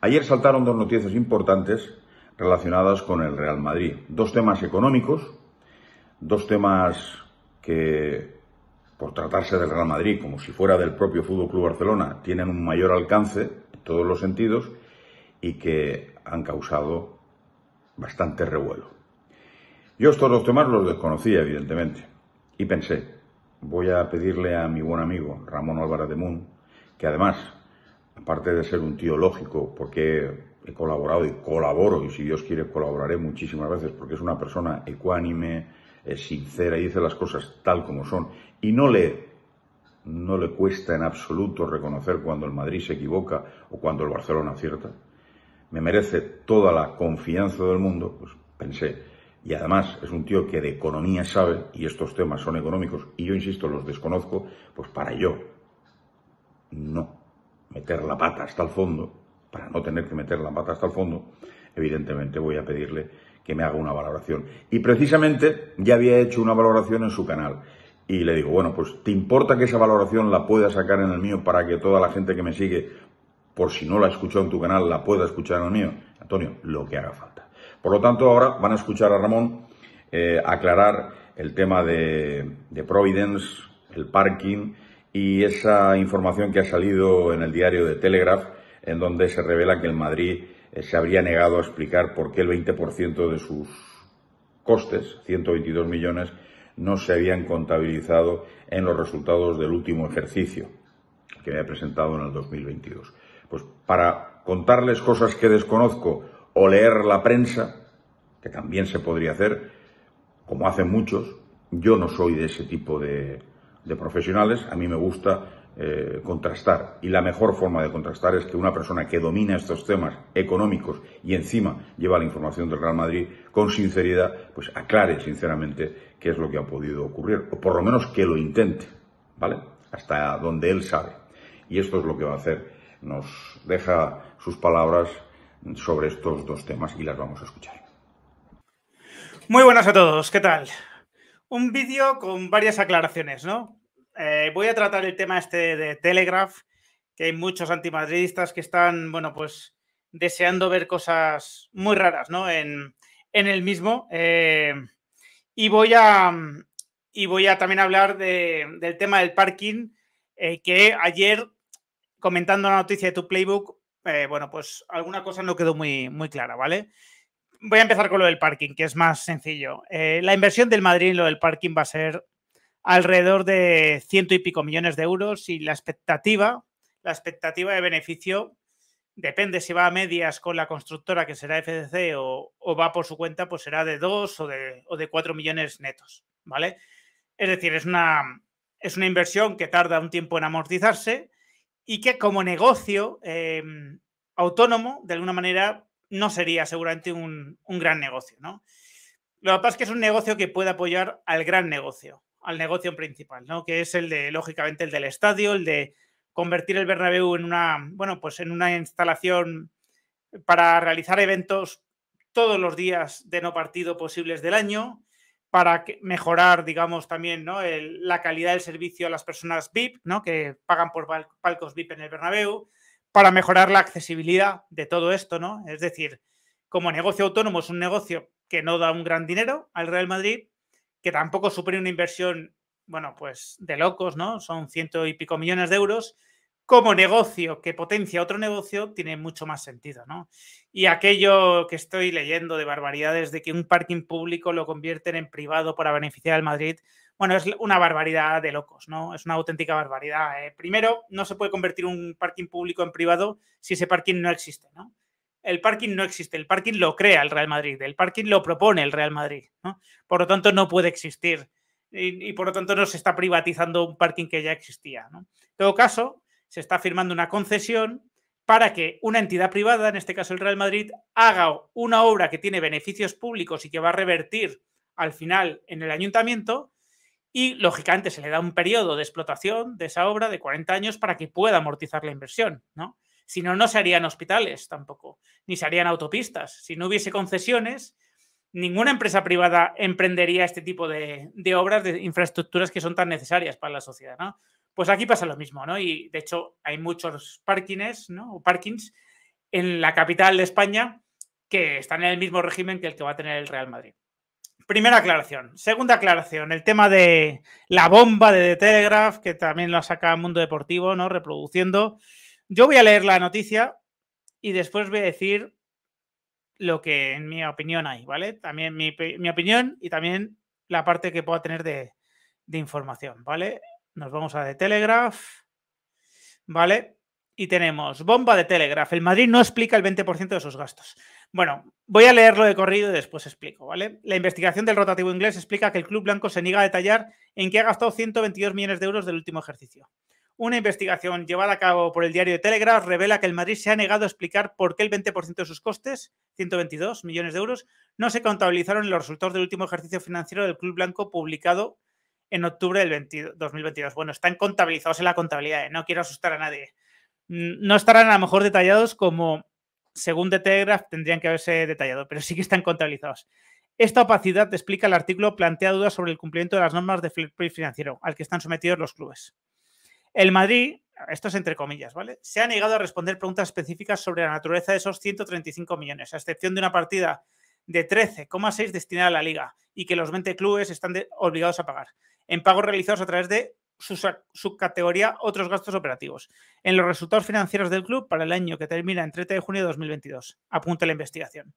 Ayer saltaron dos noticias importantes relacionadas con el Real Madrid. Dos temas económicos, dos temas que, por tratarse del Real Madrid, como si fuera del propio Fútbol Club Barcelona, tienen un mayor alcance en todos los sentidos y que han causado bastante revuelo. Yo estos dos temas los desconocía, evidentemente, y pensé, voy a pedirle a mi buen amigo Ramón Álvarez de Mun, que además aparte de ser un tío lógico, porque he colaborado y colaboro, y si Dios quiere colaboraré muchísimas veces, porque es una persona ecuánime, es sincera y dice las cosas tal como son, y no le, no le cuesta en absoluto reconocer cuando el Madrid se equivoca o cuando el Barcelona acierta, me merece toda la confianza del mundo, pues pensé, y además es un tío que de economía sabe, y estos temas son económicos, y yo insisto, los desconozco, pues para yo, no meter la pata hasta el fondo, para no tener que meter la pata hasta el fondo, evidentemente voy a pedirle que me haga una valoración. Y precisamente ya había hecho una valoración en su canal. Y le digo, bueno, pues ¿te importa que esa valoración la pueda sacar en el mío para que toda la gente que me sigue, por si no la escuchó en tu canal, la pueda escuchar en el mío? Antonio, lo que haga falta. Por lo tanto, ahora van a escuchar a Ramón eh, aclarar el tema de Providence, el parking, y esa información que ha salido en el diario de Telegraph, en donde se revela que el Madrid eh, se habría negado a explicar por qué el 20% de sus costes, 122 millones, no se habían contabilizado en los resultados del último ejercicio que me he presentado en el 2022. Pues para contarles cosas que desconozco o leer la prensa, que también se podría hacer, como hacen muchos, yo no soy de ese tipo de de profesionales, a mí me gusta eh, contrastar. Y la mejor forma de contrastar es que una persona que domina estos temas económicos y encima lleva la información del Real Madrid con sinceridad, pues aclare sinceramente qué es lo que ha podido ocurrir, o por lo menos que lo intente, ¿vale? Hasta donde él sabe. Y esto es lo que va a hacer. Nos deja sus palabras sobre estos dos temas y las vamos a escuchar. Muy buenas a todos, ¿qué tal? Un vídeo con varias aclaraciones, ¿no? Eh, voy a tratar el tema este de Telegraph, que hay muchos antimadridistas que están, bueno, pues deseando ver cosas muy raras, ¿no? En, el mismo. Eh, y voy a y voy a también hablar del tema del parking, eh, que ayer, comentando la noticia de tu playbook, bueno, pues alguna cosa no quedó muy, muy clara, ¿vale? Voy a empezar con lo del parking, que es más sencillo. la inversión del Madrid en lo del parking va a ser alrededor de ciento y pico millones de euros y la expectativa, la expectativa de beneficio depende si va a medias con la constructora que será FDC o, va por su cuenta, pues será de dos o de, cuatro millones netos, ¿vale? Es decir, es una, es una inversión que tarda un tiempo en amortizarse y que como negocio em, autónomo, de alguna manera, no sería seguramente un, un gran negocio, ¿no? Lo que pasa es que es un negocio que puede apoyar al gran negocio al negocio principal, ¿no? Que es el de, lógicamente, el del estadio, el de convertir el Bernabéu en una, bueno, pues en una instalación para realizar eventos todos los días de no partido posibles del año, para mejorar, digamos, también ¿no? la calidad del servicio a las personas VIP, ¿no? que pagan por palcos VIP en el Bernabéu, para mejorar la accesibilidad de todo esto, ¿no? Es decir, como negocio autónomo es un negocio que no da un gran dinero al Real Madrid, que tampoco supone una inversión, bueno, pues de locos, ¿no? Son ciento y pico millones de euros. Como negocio que potencia otro negocio, tiene mucho más sentido, ¿no? Y aquello que estoy leyendo de barbaridades de que un parking público lo convierten en privado para beneficiar al Madrid, bueno, es una barbaridad de locos, ¿no? Es una auténtica barbaridad. ¿eh? primero, no se puede convertir un parking público en privado si ese parking no existe, ¿no? el parking no existe, el parking lo crea el Real Madrid, el parking lo propone el Real Madrid, ¿no? Por lo tanto, no puede existir y, por lo tanto no se está privatizando un parking que ya existía, En todo caso, se está firmando una concesión para que una entidad privada, en este caso el Real Madrid, haga una obra que tiene beneficios públicos y que va a revertir al final en el ayuntamiento y, lógicamente, se le da un periodo de explotación de esa obra de 40 años para que pueda amortizar la inversión, ¿no? Si no, no se harían hospitales tampoco, ni se harían autopistas. Si no hubiese concesiones, ninguna empresa privada emprendería este tipo de, obras, de infraestructuras que son tan necesarias para la sociedad, ¿no? Pues aquí pasa lo mismo, ¿no? Y de hecho hay muchos parkings, ¿no? parkings en la capital de España que están en el mismo régimen que el que va a tener el Real Madrid. Primera aclaración. Segunda aclaración, el tema de la bomba de The Telegraph, que también lo saca Mundo Deportivo, ¿no? Reproduciendo. Yo voy a leer la noticia y después voy a decir lo que en mi opinión hay, ¿vale? También mi, opinión y también la parte que pueda tener de, información, ¿vale? Nos vamos a The Telegraph, ¿vale? Y tenemos bomba de Telegraph. El Madrid no explica el 20% de sus gastos. Bueno, voy a leerlo de corrido y después explico, ¿vale? La investigación del rotativo inglés explica que el club blanco se niega a detallar en qué ha gastado 122 millones de euros del último ejercicio. Una investigación llevada a cabo por el diario Telegraph revela que el Madrid se ha negado a explicar por qué el 20% de sus costes, 122 millones de euros, no se contabilizaron en los resultados del último ejercicio financiero del Club Blanco publicado en octubre del 2022. Bueno, están contabilizados en la contabilidad, ¿eh? no quiero asustar a nadie. Mm, no estarán a lo mejor detallados como, según The Telegraph, tendrían que haberse detallado, pero sí que están contabilizados. Esta opacidad, explica el artículo, plantea dudas sobre el cumplimiento de las normas de fair play financiero al que están sometidos los clubes. El Madrid, esto es entre comillas, ¿vale? Se ha negado a responder preguntas específicas sobre la naturaleza de esos 135 millones, a excepción de una partida de 13,6 destinada a la liga y que los 20 clubes están obligados a pagar, en pagos realizados a través de su subcategoría otros gastos operativos, en los resultados financieros del club para el año que termina en 30 de junio de 2022, apunta la investigación.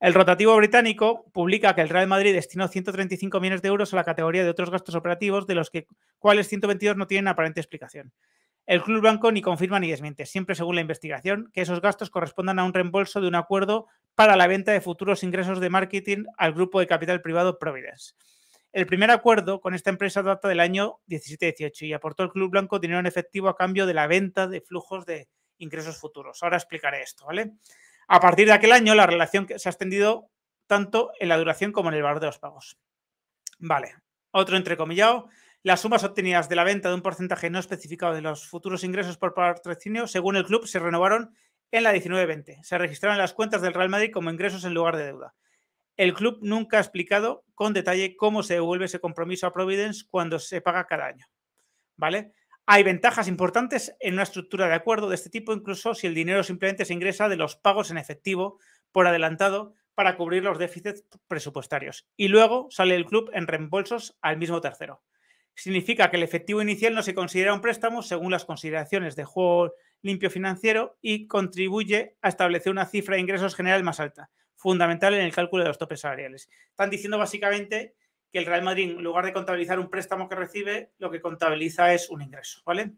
El rotativo británico publica que el Real Madrid destinó 135 millones de euros a la categoría de otros gastos operativos, de los que, cuales 122 no tienen aparente explicación. El club blanco ni confirma ni desmiente, siempre según la investigación, que esos gastos correspondan a un reembolso de un acuerdo para la venta de futuros ingresos de marketing al grupo de capital privado Providence. El primer acuerdo con esta empresa data del año 17-18 y aportó el Club Blanco dinero en efectivo a cambio de la venta de flujos de ingresos futuros. Ahora explicaré esto, ¿vale? A partir de aquel año, la relación se ha extendido tanto en la duración como en el valor de los pagos. Vale, otro entrecomillado. Las sumas obtenidas de la venta de un porcentaje no especificado de los futuros ingresos por patrocinio, según el club, se renovaron en la 19-20. Se registraron las cuentas del Real Madrid como ingresos en lugar de deuda. El club nunca ha explicado con detalle cómo se devuelve ese compromiso a Providence cuando se paga cada año. ¿Vale? Hay ventajas importantes en una estructura de acuerdo de este tipo, incluso si el dinero simplemente se ingresa de los pagos en efectivo por adelantado para cubrir los déficits presupuestarios. Y luego sale el club en reembolsos al mismo tercero. Significa que el efectivo inicial no se considera un préstamo según las consideraciones de juego limpio financiero y contribuye a establecer una cifra de ingresos general más alta, fundamental en el cálculo de los topes salariales. Están diciendo básicamente que el Real Madrid, en lugar de contabilizar un préstamo que recibe, lo que contabiliza es un ingreso, ¿vale?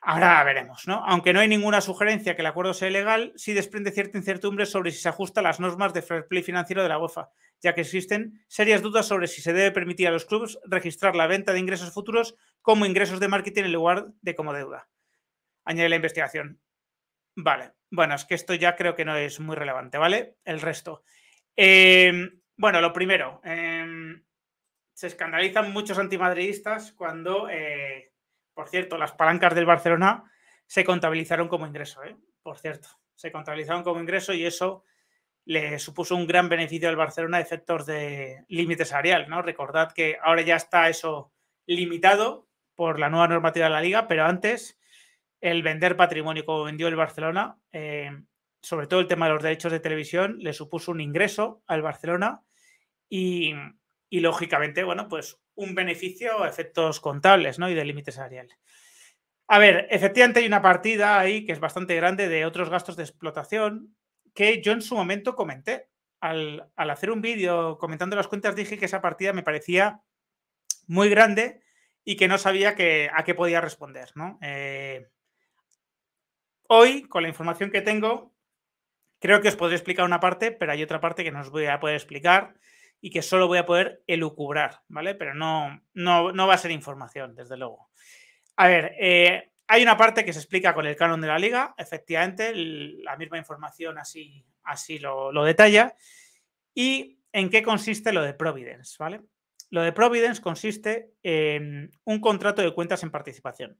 Ahora veremos, ¿no? Aunque no hay ninguna sugerencia que el acuerdo sea legal, sí desprende cierta incertidumbre sobre si se ajusta a las normas de fair play financiero de la UEFA, ya que existen serias dudas sobre si se debe permitir a los clubes registrar la venta de ingresos futuros como ingresos de marketing en lugar de como deuda. Añade la investigación. Vale, bueno, es que esto ya creo que no es muy relevante, ¿vale? El resto. Eh, bueno, lo primero, em, se escandalizan muchos antimadridistas cuando, eh, por cierto, las palancas del Barcelona se contabilizaron como ingreso, ¿eh? por cierto, se contabilizaron como ingreso y eso le supuso un gran beneficio al Barcelona de efectos de límite salarial, ¿no? Recordad que ahora ya está eso limitado por la nueva normativa de la liga, pero antes el vender patrimonio como vendió el Barcelona, eh, sobre todo el tema de los derechos de televisión, le supuso un ingreso al Barcelona y y lógicamente, bueno, pues un beneficio, a efectos contables, ¿no? Y de límite salarial. A ver, efectivamente hay una partida ahí que es bastante grande de otros gastos de explotación que yo en su momento comenté. Al, hacer un vídeo comentando las cuentas dije que esa partida me parecía muy grande y que no sabía que, a qué podía responder, ¿no? Eh, hoy, con la información que tengo, creo que os podría explicar una parte, pero hay otra parte que no os voy a poder explicar y que solo voy a poder elucubrar, ¿vale? Pero no, no, va a ser información, desde luego. A ver, eh, hay una parte que se explica con el canon de la liga, efectivamente, la misma información así, así lo, lo, detalla. ¿Y en qué consiste lo de Providence? ¿vale? Lo de Providence consiste en un contrato de cuentas en participación.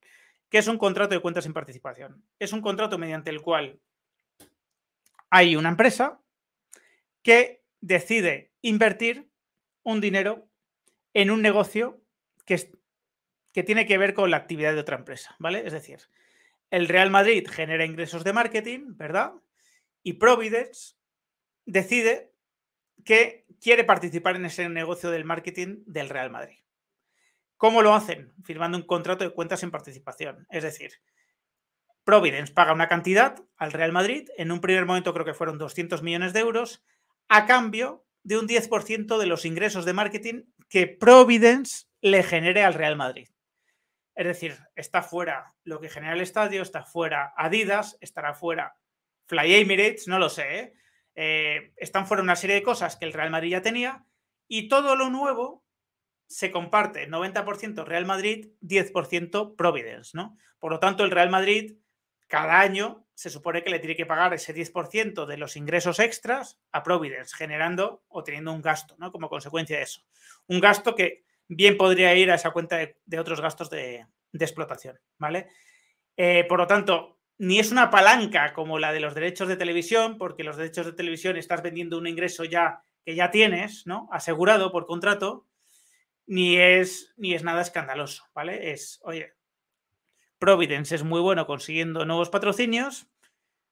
¿Qué es un contrato de cuentas en participación? Es un contrato mediante el cual hay una empresa que decide invertir un dinero en un negocio que, que tiene que ver con la actividad de otra empresa, ¿vale? Es decir, el Real Madrid genera ingresos de marketing, ¿verdad? Y Providence decide que quiere participar en ese negocio del marketing del Real Madrid. ¿Cómo lo hacen? Firmando un contrato de cuentas en participación. Es decir, Providence paga una cantidad al Real Madrid, en un primer momento creo que fueron 200 millones de euros, a cambio de un 10% de los ingresos de marketing que Providence le genere al Real Madrid. Es decir, está fuera lo que genera el estadio, está fuera Adidas, estará fuera Fly Emirates, no lo sé. ¿eh? Eh, están fuera una serie de cosas que el Real Madrid ya tenía y todo lo nuevo se comparte 90% Real Madrid, 10% Providence, ¿no? Por lo tanto, el Real Madrid cada año se supone que le tiene que pagar ese 10% de los ingresos extras a Providence, generando o teniendo un gasto, ¿no? Como consecuencia de eso. Un gasto que bien podría ir a esa cuenta de, otros gastos de, explotación, ¿vale? Eh, por lo tanto, ni es una palanca como la de los derechos de televisión, porque los derechos de televisión estás vendiendo un ingreso ya que ya tienes, ¿no? Asegurado por contrato, ni es, ni es nada escandaloso, ¿vale? Es, oye, Providence es muy bueno consiguiendo nuevos patrocinios,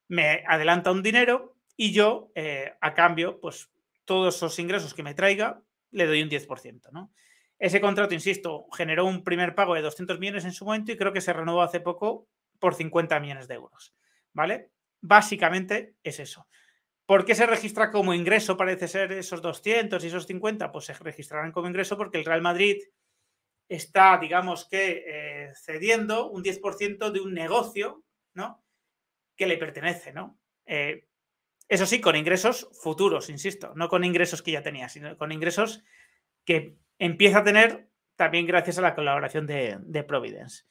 me adelanta un dinero y yo, eh, a cambio, pues todos esos ingresos que me traiga, le doy un 10%. ¿no? Ese contrato, insisto, generó un primer pago de 200 millones en su momento y creo que se renovó hace poco por 50 millones de euros. ¿Vale? Básicamente es eso. ¿Por qué se registra como ingreso? Parece ser esos 200 y esos 50. Pues se registrarán como ingreso porque el Real Madrid está, digamos que, eh, cediendo un 10% de un negocio, ¿no? Que le pertenece, ¿no? Eh, eso sí, con ingresos futuros, insisto, no con ingresos que ya tenía, sino con ingresos que empieza a tener también gracias a la colaboración de, de Providence.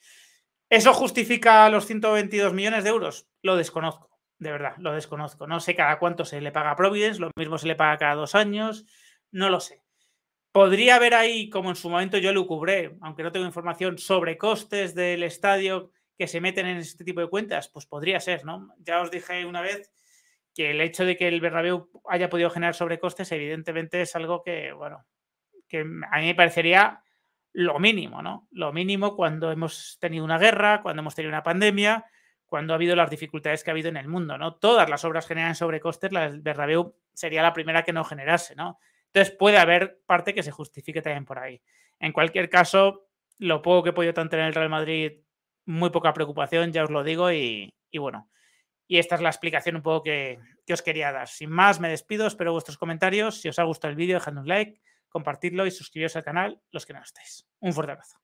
¿Eso justifica los 122 millones de euros? Lo desconozco, de verdad, lo desconozco. No sé cada cuánto se le paga a Providence, lo mismo se le paga cada dos años, no lo sé. Podría haber ahí, como en su momento yo lo cubré, aunque no tengo información sobre costes del estadio que se meten en este tipo de cuentas, pues podría ser, ¿no? Ya os dije una vez que el hecho de que el Bernabéu haya podido generar sobrecostes, evidentemente es algo que, bueno, que a mí me parecería lo mínimo, ¿no? Lo mínimo cuando hemos tenido una guerra, cuando hemos tenido una pandemia, cuando ha habido las dificultades que ha habido en el mundo, ¿no? Todas las obras generan sobrecostes, la del Bernabéu sería la primera que no generase, ¿no? Entonces puede haber parte que se justifique también por ahí. En cualquier caso, lo poco que he podido tanto en el Real Madrid, muy poca preocupación, ya os lo digo, y, bueno. Y esta es la explicación un poco que, os quería dar. Sin más, me despido, espero vuestros comentarios. Si os ha gustado el vídeo, dejad un like, compartidlo y suscribiros al canal los que no estáis. Un fuerte abrazo.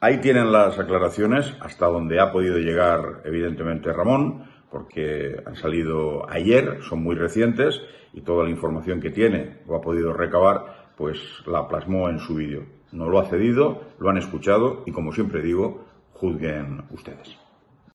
Ahí tienen las aclaraciones hasta donde ha podido llegar, evidentemente, Ramón porque han salido ayer, son muy recientes y toda la información que tiene o ha podido recabar, pues la plasmó en su vídeo. No lo ha cedido, lo han escuchado y como siempre digo, juzguen ustedes.